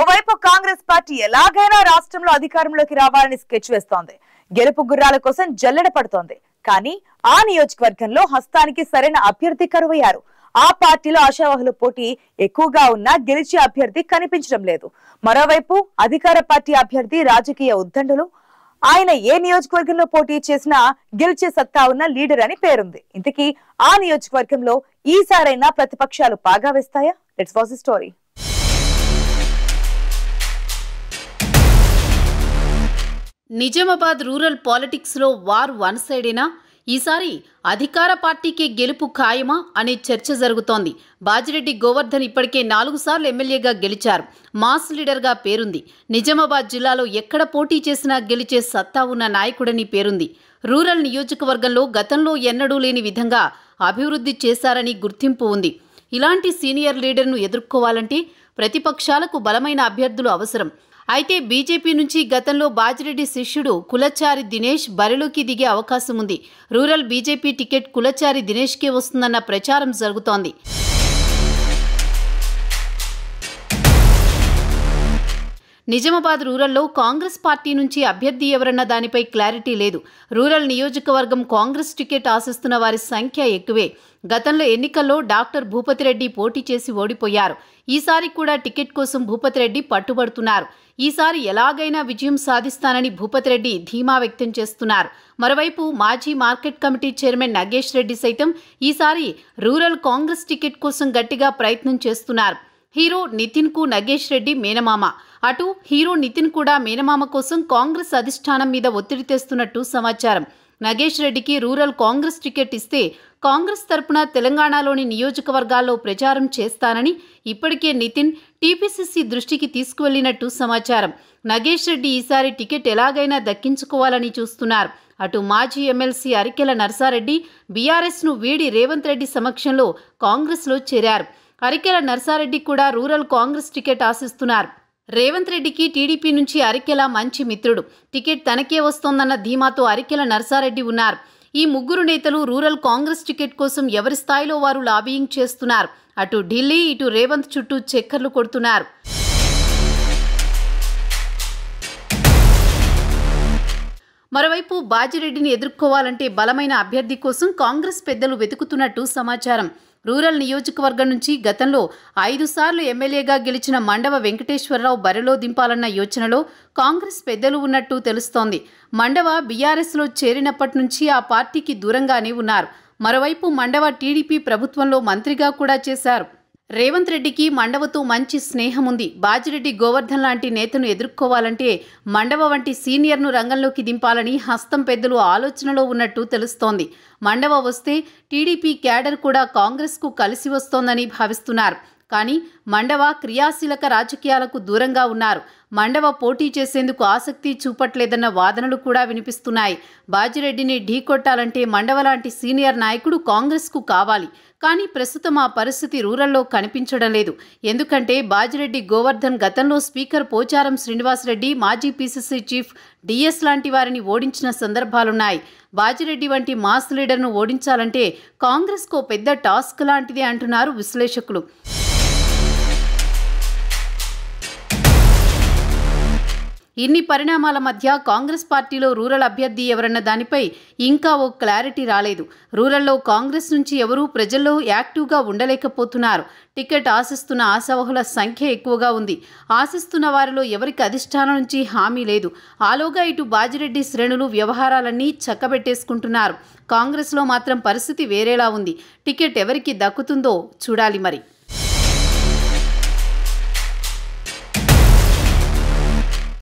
ఓవైపు కాంగ్రెస్ పార్టీ ఎలాగైనా రాష్ట్రంలో అధికారంలోకి రావాలని స్కెచ్ వేస్తోంది గెలుపు గుర్రాల కోసం జల్లెడ పడుతోంది కానీ ఆ నియోజకవర్గంలో హస్తానికి సరైన అభ్యర్థి కరువయ్యారు ఆ పార్టీలో ఆశావాహుల పోటీ ఎక్కువగా ఉన్నా గెలిచే అభ్యర్థి కనిపించడం లేదు మరోవైపు అధికార పార్టీ అభ్యర్థి రాజకీయ ఉద్దండులు ఆయన ఏ నియోజకవర్గంలో పోటీ చేసినా గెలిచే సత్తా ఉన్న లీడర్ అని పేరుంది ఇంతకీ ఆ నియోజకవర్గంలో ఈసారైనా ప్రతిపక్షాలు బాగా వేస్తాయా లెట్స్ వాజ్ స్టోరీ నిజామాబాద్ రూరల్ పాలిటిక్స్లో వార్ వన్ సైడేనా ఈసారి అధికార పార్టీకే గెలుపు ఖాయమా అనే చర్చ జరుగుతోంది బాజిరెడ్డి గోవర్ధన్ ఇప్పటికే నాలుగు సార్లు ఎమ్మెల్యేగా గెలిచారు మాస్ లీడర్గా పేరుంది నిజామాబాద్ జిల్లాలో ఎక్కడ పోటీ చేసినా గెలిచే సత్తా ఉన్న నాయకుడని పేరుంది రూరల్ నియోజకవర్గంలో గతంలో ఎన్నడూ లేని విధంగా అభివృద్ధి చేశారని గుర్తింపు ఉంది ఇలాంటి సీనియర్ లీడర్ను ఎదుర్కోవాలంటే ప్రతిపక్షాలకు బలమైన అభ్యర్థులు అవసరం అయితే బీజేపీ నుంచి గతంలో బాజిరెడ్డి శిష్యుడు కులచారి దినేష్ బరిలోకి దిగే అవకాశం ఉంది రూరల్ బీజేపీ టికెట్ కులచారి దినేష్కే వస్తుందన్న ప్రచారం జరుగుతోంది నిజామాబాద్ రూరల్లో కాంగ్రెస్ పార్టీ నుంచి అభ్యర్థి ఎవరన్న దానిపై క్లారిటీ లేదు రూరల్ నియోజకవర్గం కాంగ్రెస్ టికెట్ ఆశిస్తున్న వారి సంఖ్య ఎక్కువే గతంలో ఎన్నికల్లో డాక్టర్ భూపతిరెడ్డి పోటీ చేసి ఓడిపోయారు ఈసారి కూడా టికెట్ కోసం భూపతిరెడ్డి పట్టుబడుతున్నారు ఈసారి ఎలాగైనా విజయం సాధిస్తానని భూపతిరెడ్డి ధీమా వ్యక్తం చేస్తున్నారు మరోవైపు మాజీ market committee chairman Nagesh Reddy సైతం ఈసారి రూరల్ కాంగ్రెస్ టికెట్ కోసం గట్టిగా ప్రయత్నం చేస్తున్నారు హీరో నితిన్కు నగేష్ రెడ్డి మేనమామ అటు హీరో నితిన్ కూడా మేనమామ కోసం కాంగ్రెస్ అధిష్టానం మీద ఒత్తిడి తెస్తున్నట్టు సమాచారం నగేష్ రెడ్డికి రూరల్ కాంగ్రెస్ టికెట్ ఇస్తే కాంగ్రెస్ తరపున తెలంగాణలోని నియోజకవర్గాల్లో ప్రచారం చేస్తానని ఇప్పటికే నితిన్ టీపీసీసీ దృష్టికి తీసుకువెళ్లినట్టు సమాచారం నగేష్ రెడ్డి ఈసారి టికెట్ ఎలాగైనా దక్కించుకోవాలని చూస్తున్నారు అటు మాజీ ఎమ్మెల్సీ అరికెల నర్సారెడ్డి బీఆర్ఎస్ను వీడి రేవంత్ రెడ్డి సమక్షంలో కాంగ్రెస్లో చేరారు అరికెల నర్సారెడ్డి కూడా రూరల్ కాంగ్రెస్ టికెట్ ఆశిస్తున్నారు రేవంత్ రెడ్డికి టీడీపీ నుంచి అరికెల మంచి మిత్రుడు టికెట్ తనకే వస్తోందన్న ధీమాతో అరికెల నర్సారెడ్డి ఉన్నారు ఈ ముగ్గురు నేతలు రూరల్ కాంగ్రెస్ టికెట్ కోసం ఎవరి స్థాయిలో వారు లాబియింగ్ చేస్తున్నారు అటు ఢిల్లీ ఇటు రేవంత్ చుట్టూ చక్కర్లు కొడుతున్నారు మరోవైపు బాజిరెడ్డిని ఎదుర్కోవాలంటే బలమైన అభ్యర్థి కోసం కాంగ్రెస్ పెద్దలు వెతుకుతున్నట్టు సమాచారం రూరల్ నియోజకవర్గం నుంచి గతంలో ఐదు సార్లు ఎమ్మెల్యేగా గెలిచిన మండవ వెంకటేశ్వరరావు బరిలో దింపాలన్న యోచనలో కాంగ్రెస్ పెద్దలు ఉన్నట్టు తెలుస్తోంది మండవ బీఆర్ఎస్లో చేరినప్పటి నుంచి ఆ పార్టీకి దూరంగానే ఉన్నారు మరోవైపు మండవ టీడీపీ ప్రభుత్వంలో మంత్రిగా కూడా చేశారు రేవంత్ రెడ్డికి మండవతో మంచి స్నేహం ఉంది బాజిరెడ్డి గోవర్ధన్ లాంటి నేతను ఎదుర్కోవాలంటే మండవ వంటి సీనియర్ను రంగంలోకి దింపాలని హస్తం పెద్దలు ఆలోచనలో ఉన్నట్టు తెలుస్తోంది మండవ వస్తే టీడీపీ క్యాడర్ కూడా కాంగ్రెస్కు కలిసి వస్తోందని భావిస్తున్నారు కానీ మండవ క్రియాశీలక రాజకీయాలకు దూరంగా ఉన్నారు మండవ పోటీ చేసేందుకు ఆసక్తి చూపట్లేదన్న వాదనలు కూడా వినిపిస్తున్నాయి బాజిరెడ్డిని ఢీకొట్టాలంటే మండవ లాంటి సీనియర్ నాయకుడు కాంగ్రెస్కు కావాలి కానీ ప్రస్తుతం ఆ పరిస్థితి రూరల్లో కనిపించడం లేదు ఎందుకంటే బాజిరెడ్డి గోవర్ధన్ గతంలో స్పీకర్ పోచారం శ్రీనివాసరెడ్డి మాజీ పీసీసీ చీఫ్ డిఎస్ లాంటి వారిని ఓడించిన సందర్భాలున్నాయి బాజిరెడ్డి వంటి మాస్ లీడర్ను ఓడించాలంటే కాంగ్రెస్కు పెద్ద టాస్క్ లాంటిదే అంటున్నారు విశ్లేషకులు ఇన్ని పరిణామాల మధ్య కాంగ్రెస్ పార్టీలో రూరల్ అభ్యర్థి ఎవరన్న దానిపై ఇంకా ఓ క్లారిటీ రాలేదు రూరల్లో కాంగ్రెస్ నుంచి ఎవరూ ప్రజల్లో యాక్టివ్గా ఉండలేకపోతున్నారు టికెట్ ఆశిస్తున్న ఆశావహుల సంఖ్య ఎక్కువగా ఉంది ఆశిస్తున్న వారిలో ఎవరికి అధిష్టానం నుంచి హామీ లేదు ఆలోగా ఇటు బాజిరెడ్డి శ్రేణులు వ్యవహారాలన్నీ చక్కబెట్టేసుకుంటున్నారు కాంగ్రెస్లో మాత్రం పరిస్థితి వేరేలా ఉంది టికెట్ ఎవరికి దక్కుతుందో చూడాలి మరి